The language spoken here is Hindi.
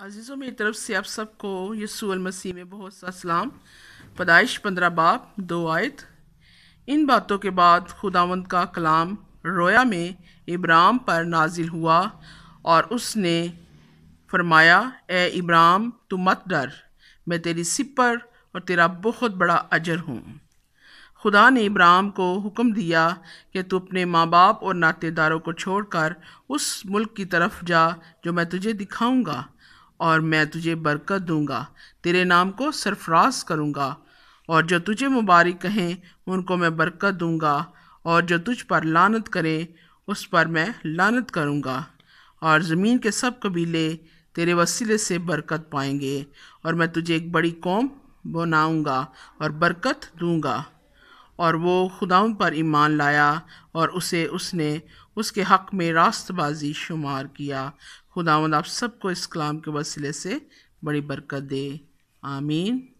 अजीज़ों मेरी तरफ से आप सबको यसूल मसीह में बहुत सा सलाम पदाइश पंद्रह बाप दो आयत इन बातों के बाद खुदावंद का कलाम रोया में इब्राम पर नाजिल हुआ और उसने फरमाया ए इब्राम तू मत डर मैं तेरी सिपर और तेरा बहुत बड़ा अजर हूँ खुदा ने इब्राम को हुक्म दिया कि तू अपने माँ बाप और नातेदारों को छोड़कर उस मुल्क की तरफ जा जो मैं तुझे दिखाऊंगा और मैं तुझे बरकत दूंगा तेरे नाम को सरफराज करूंगा और जो तुझे मुबारक कहें उनको मैं बरकत दूंगा और जो तुझ पर लानत करें उस पर मैं लानत करूंगा और ज़मीन के सब कबीले तेरे वसीले से बरकत पाएंगे और मैं तुझे एक बड़ी कौम बनाऊंगा और बरकत दूंगा और वो खुदाओं पर ईमान लाया और उसे उसने उसके हक़ में रास्तबाजी शुमार किया खुदावंद आप सबको इस कलाम के वसीले से बड़ी बरकत दे आमीन